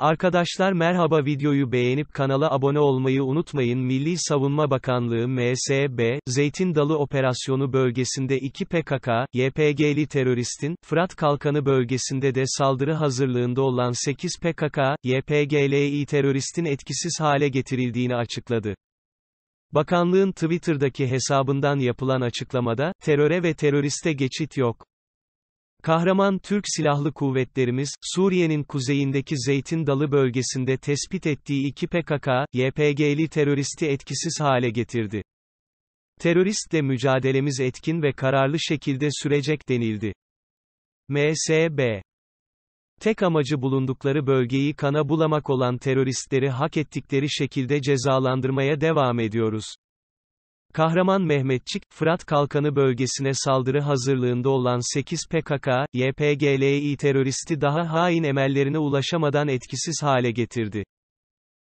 Arkadaşlar merhaba videoyu beğenip kanala abone olmayı unutmayın Milli Savunma Bakanlığı MSB, Zeytin Dalı Operasyonu bölgesinde 2 PKK, YPG'li teröristin, Fırat Kalkanı bölgesinde de saldırı hazırlığında olan 8 PKK, YPG'li teröristin etkisiz hale getirildiğini açıkladı. Bakanlığın Twitter'daki hesabından yapılan açıklamada, teröre ve teröriste geçit yok. Kahraman Türk Silahlı Kuvvetlerimiz, Suriye'nin kuzeyindeki Zeytin Dalı bölgesinde tespit ettiği iki PKK, YPG'li teröristi etkisiz hale getirdi. Teröristle mücadelemiz etkin ve kararlı şekilde sürecek denildi. MSB Tek amacı bulundukları bölgeyi kana bulamak olan teröristleri hak ettikleri şekilde cezalandırmaya devam ediyoruz. Kahraman Mehmetçik, Fırat Kalkanı bölgesine saldırı hazırlığında olan 8 PKK, YPGLİ teröristi daha hain emellerine ulaşamadan etkisiz hale getirdi.